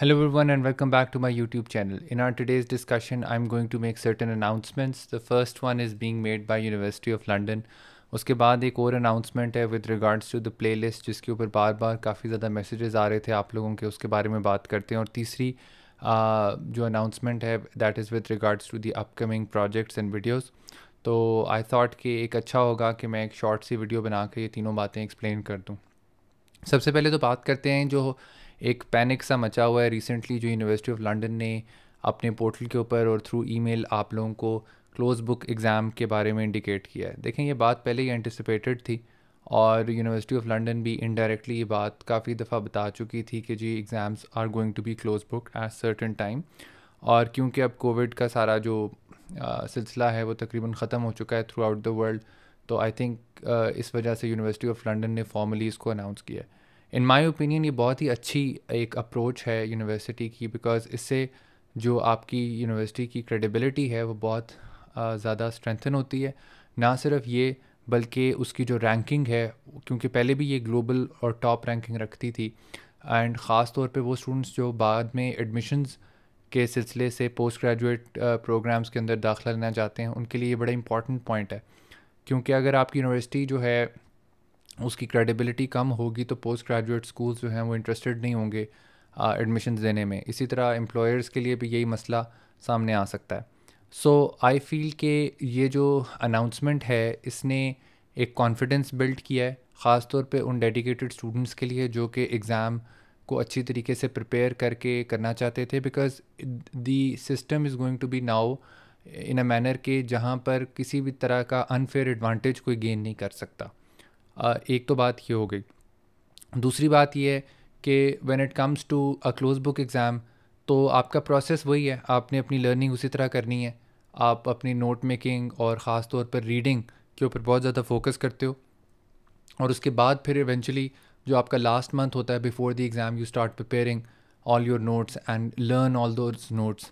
Hello everyone and welcome back to my YouTube channel. In our today's discussion, I'm going to make certain announcements. The first one is being made by University of London. उसके बाद एक और announcement है with regards to the playlist जिसके ऊपर बार बार काफ़ी ज़्यादा messages आ रहे थे आप लोगों के उसके बारे में बात करते हैं और तीसरी आ, जो अनाउंसमेंट है that is with regards to the upcoming projects and videos तो आई थॉट कि एक अच्छा होगा कि मैं एक शॉर्ट सी वीडियो बना के ये तीनों बातें एक्सप्लेन कर दूँ सबसे पहले तो बात करते हैं जो एक पैनिक सा मचा हुआ है रिसेंटली जो यूनिवर्सिटी ऑफ लंडन ने अपने पोर्टल के ऊपर और थ्रू ईमेल आप लोगों को क्लोज बुक एग्ज़ाम के बारे में इंडिकेट किया है देखें ये बात पहले ही एंटिसिपेटेड थी और यूनिवर्सिटी ऑफ लंडन भी इनडायरेक्टली ये बात काफ़ी दफ़ा बता चुकी थी कि जी exams are going to be close book at certain time और क्योंकि अब कोविड का सारा जो सिलसिला है वो तकरीबन ख़त्म हो चुका है थ्रू आउट द वर्ल्ड तो आई थिंक इस वजह से यूनिवर्सिटी ऑफ लंडन ने फॉर्मली इसको अनाउंस किया है इन माई ओपिनियन ये बहुत ही अच्छी एक अप्रोच है यूनिवर्सिटी की बिकॉज इससे जो आपकी यूनिवर्सिटी की क्रेडिबिलिटी है वो बहुत ज़्यादा स्ट्रेंथन होती है ना सिर्फ ये बल्कि उसकी जो रैंकिंग है क्योंकि पहले भी ये ग्लोबल और टॉप रैंकिंग रखती थी एंड ख़ास तौर पे वो स्टूडेंट्स जो बाद में एडमिशन्स के सिलसिले से पोस्ट ग्रेजुएट प्रोग्राम्स के अंदर दाखिला लेना चाहते हैं उनके लिए ये बड़ा इंपॉर्टेंट पॉइंट है क्योंकि अगर आपकी यूनिवर्सिटी जो है उसकी क्रेडिबिलिटी कम होगी तो पोस्ट ग्रेजुएट स्कूल जो हैं वो इंटरेस्टेड नहीं होंगे एडमिशन uh, देने में इसी तरह एम्प्लॉयर्स के लिए भी यही मसला सामने आ सकता है सो आई फील के ये जो अनाउंसमेंट है इसने एक कॉन्फिडेंस बिल्ड किया है ख़ास तौर पे उन डेडिकेटेड स्टूडेंट्स के लिए जो कि एग्ज़ाम को अच्छी तरीके से प्रिपेयर करके करना चाहते थे because the system is going to be now in a manner के जहाँ पर किसी भी तरह का अनफेयर एडवांटेज कोई गेन नहीं कर सकता एक तो बात ये हो गई दूसरी बात ये है कि when it comes to a close book exam तो आपका प्रोसेस वही है आपने अपनी लर्निंग उसी तरह करनी है आप अपनी नोट मेकिंग और ख़ास तौर पर रीडिंग के ऊपर बहुत ज़्यादा फोकस करते हो और उसके बाद फिर इवेंचुअली जो आपका लास्ट मंथ होता है before the exam you start preparing all your notes and learn all those notes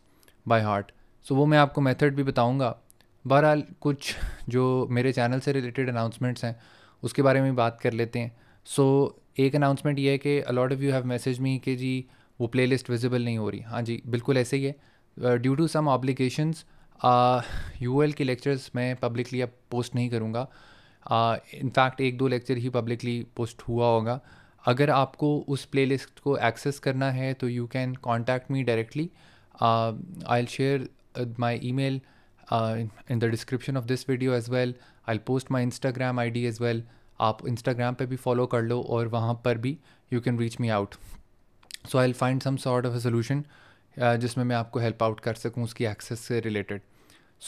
by heart so वो मैं आपको मेथड भी बताऊंगा बहरहाल कुछ जो मेरे चैनल से रिलेटेड अनाउंसमेंट्स हैं उसके बारे में बात कर लेते हैं सो so, एक अनाउंसमेंट ये है कि a lot of you have message me कि जी वो लिस्ट विजिबल नहीं हो रही हाँ जी बिल्कुल ऐसे ही है due to some obligations U L के लेक्चर्स मैं पब्लिकली अब पोस्ट नहीं करूँगा इनफैक्ट uh, एक दो लेक्चर ही पब्लिकली पोस्ट हुआ होगा अगर आपको उस लिस्ट को एक्सेस करना है तो you can contact me directly I'll share my email in the description of this video as well I post my Instagram I D as well आप इंस्टाग्राम पर भी फॉलो कर लो और वहाँ पर भी you can reach me out so I find some sort of a solution जिसमें मैं आपको हेल्प आउट कर सकूँ उसकी एक्सेस से रिलेटेड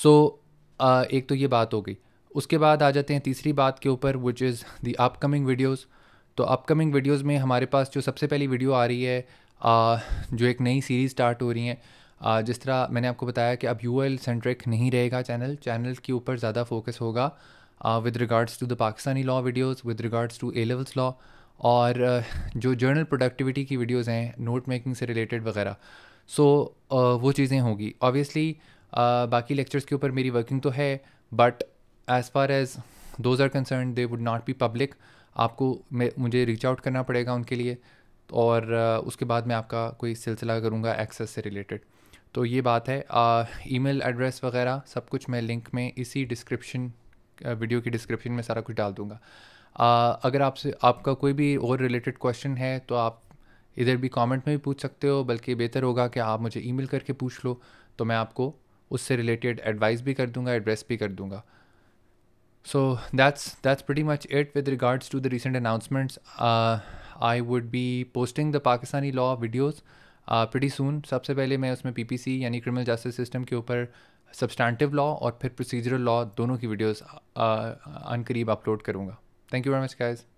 सो so, uh, एक तो ये बात हो गई उसके बाद आ जाते हैं तीसरी बात के ऊपर which is the upcoming videos तो अपकमिंग वीडियोज़ में हमारे पास जो सबसे पहली वीडियो आ रही है uh, जो एक नई सीरीज़ स्टार्ट हो रही है जिस तरह मैंने आपको बताया कि अब यू एल सेंट्रिक नहीं रहेगा चैनल चैनल के ऊपर ज़्यादा फोकस होगा with regards to the Pakistani law videos with regards to A levels law और uh, जो जर्नल प्रोडक्टिविटी की वीडियोस हैं नोट मेकिंग से रिलेटेड वगैरह सो वो चीज़ें होंगी ऑब्वियसली uh, बाकी लेक्चर्स के ऊपर मेरी वर्किंग तो है but as far as those are concern they would not be public आपको मुझे रीच आउट करना पड़ेगा उनके लिए और उसके बाद मैं आपका कोई सिलसिला करूँगा एक्सेस से रिलेटेड तो ये बात है ईमेल एड्रेस वगैरह सब कुछ मैं लिंक में इसी डिस्क्रिप्शन वीडियो की डिस्क्रिप्शन में सारा कुछ डाल दूँगा अगर आपसे आपका कोई भी और रिलेटेड क्वेश्चन है तो आप इधर भी कमेंट में भी पूछ सकते हो बल्कि बेहतर होगा कि आप मुझे ईमेल करके पूछ लो तो मैं आपको उससे रिलेटेड एडवाइस भी कर दूंगा एड्रेस भी कर दूंगा so that's that's pretty much it with regards to the recent announcements I would be posting the Pakistani law videos pretty uh, soon सबसे पहले मैं उसमें पी यानी क्रिमिनल जस्टिस सिस्टम के ऊपर सब्सटैंटिव लॉ और फिर प्रोसीजरल लॉ दोनों की वीडियोज़ uh, uh, अनकरीब अपलोड करूँगा thank you very much guys